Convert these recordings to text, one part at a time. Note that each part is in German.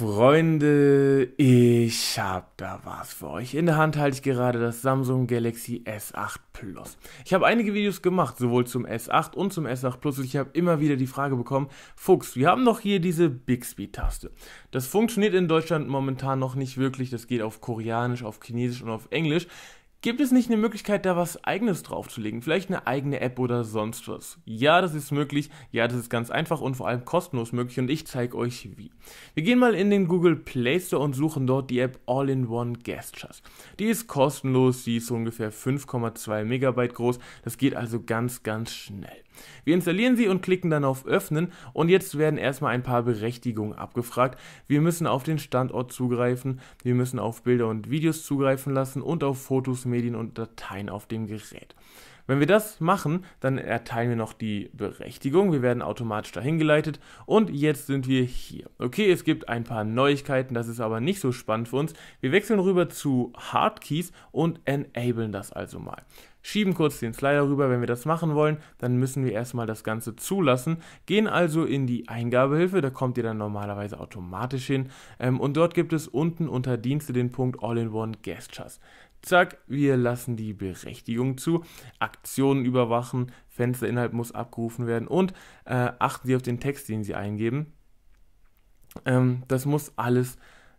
Freunde, ich habe da was für euch. In der Hand halte ich gerade das Samsung Galaxy S8 Plus. Ich habe einige Videos gemacht, sowohl zum S8 und zum S8 Plus. und Ich habe immer wieder die Frage bekommen, Fuchs, wir haben doch hier diese Bixby-Taste. Das funktioniert in Deutschland momentan noch nicht wirklich. Das geht auf Koreanisch, auf Chinesisch und auf Englisch. Gibt es nicht eine Möglichkeit, da was eigenes draufzulegen? Vielleicht eine eigene App oder sonst was? Ja, das ist möglich. Ja, das ist ganz einfach und vor allem kostenlos möglich und ich zeige euch wie. Wir gehen mal in den Google Play Store und suchen dort die App All-in-One Gestures. Die ist kostenlos, sie ist ungefähr 5,2 Megabyte groß. Das geht also ganz, ganz schnell. Wir installieren sie und klicken dann auf Öffnen und jetzt werden erstmal ein paar Berechtigungen abgefragt. Wir müssen auf den Standort zugreifen, wir müssen auf Bilder und Videos zugreifen lassen und auf Fotos Medien und Dateien auf dem Gerät. Wenn wir das machen, dann erteilen wir noch die Berechtigung. Wir werden automatisch dahin geleitet und jetzt sind wir hier. Okay, es gibt ein paar Neuigkeiten, das ist aber nicht so spannend für uns. Wir wechseln rüber zu Hardkeys und enablen das also mal. Schieben kurz den Slider rüber, wenn wir das machen wollen, dann müssen wir erstmal das Ganze zulassen. Gehen also in die Eingabehilfe, da kommt ihr dann normalerweise automatisch hin. Ähm, und dort gibt es unten unter Dienste den Punkt All-in-One Gestures. Zack, wir lassen die Berechtigung zu, Aktionen überwachen, Fensterinhalt muss abgerufen werden und äh, achten Sie auf den Text, den Sie eingeben. Ähm, das muss alles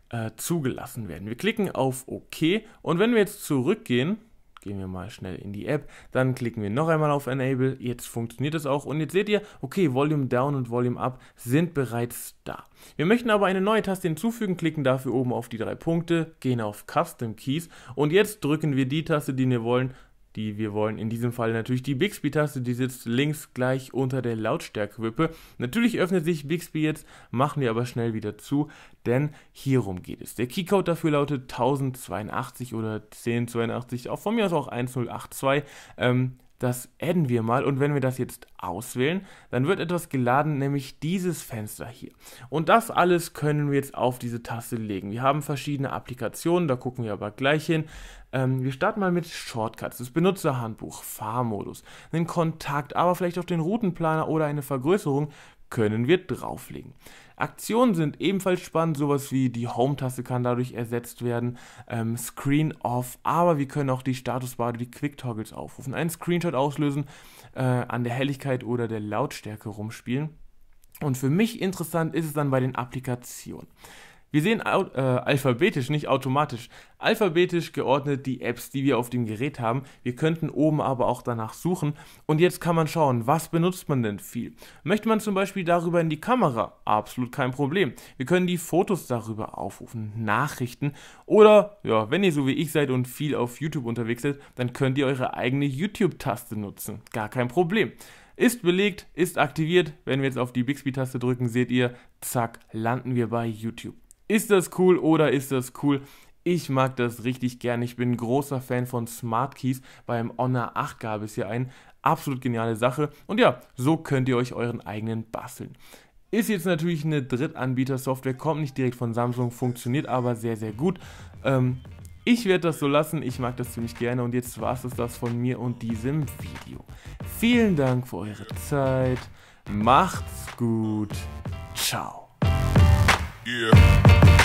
äh, zugelassen werden. Wir klicken auf OK und wenn wir jetzt zurückgehen, Gehen wir mal schnell in die App. Dann klicken wir noch einmal auf Enable. Jetzt funktioniert es auch. Und jetzt seht ihr, okay, Volume Down und Volume Up sind bereits da. Wir möchten aber eine neue Taste hinzufügen, klicken dafür oben auf die drei Punkte, gehen auf Custom Keys und jetzt drücken wir die Taste, die wir wollen, die wir wollen. In diesem Fall natürlich die Bixby-Taste, die sitzt links gleich unter der Lautstärke-Wippe. Natürlich öffnet sich Bixby jetzt, machen wir aber schnell wieder zu, denn hierum geht es. Der Keycode dafür lautet 1082 oder 1082, auch von mir aus auch 1082. Ähm, das adden wir mal und wenn wir das jetzt auswählen, dann wird etwas geladen, nämlich dieses Fenster hier. Und das alles können wir jetzt auf diese Taste legen. Wir haben verschiedene Applikationen, da gucken wir aber gleich hin. Ähm, wir starten mal mit Shortcuts, das Benutzerhandbuch, Fahrmodus, einen Kontakt, aber vielleicht auch den Routenplaner oder eine Vergrößerung können wir drauflegen. Aktionen sind ebenfalls spannend, sowas wie die Home-Taste kann dadurch ersetzt werden, ähm, Screen Off, aber wir können auch die Statusbar, die Quick-Toggles aufrufen, einen Screenshot auslösen, äh, an der Helligkeit oder der Lautstärke rumspielen. Und für mich interessant ist es dann bei den Applikationen. Wir sehen äh, alphabetisch, nicht automatisch, alphabetisch geordnet die Apps, die wir auf dem Gerät haben. Wir könnten oben aber auch danach suchen. Und jetzt kann man schauen, was benutzt man denn viel. Möchte man zum Beispiel darüber in die Kamera? Absolut kein Problem. Wir können die Fotos darüber aufrufen, Nachrichten. Oder, ja, wenn ihr so wie ich seid und viel auf YouTube unterwegs seid, dann könnt ihr eure eigene YouTube-Taste nutzen. Gar kein Problem. Ist belegt, ist aktiviert. Wenn wir jetzt auf die Bixby-Taste drücken, seht ihr, zack, landen wir bei YouTube. Ist das cool oder ist das cool? Ich mag das richtig gern. Ich bin großer Fan von Smart Keys. Beim Honor 8 gab es hier einen. Absolut geniale Sache. Und ja, so könnt ihr euch euren eigenen basteln. Ist jetzt natürlich eine Drittanbieter-Software, kommt nicht direkt von Samsung, funktioniert aber sehr, sehr gut. Ähm, ich werde das so lassen, ich mag das ziemlich gerne und jetzt war es das von mir und diesem Video. Vielen Dank für eure Zeit, macht's gut, ciao. Yeah.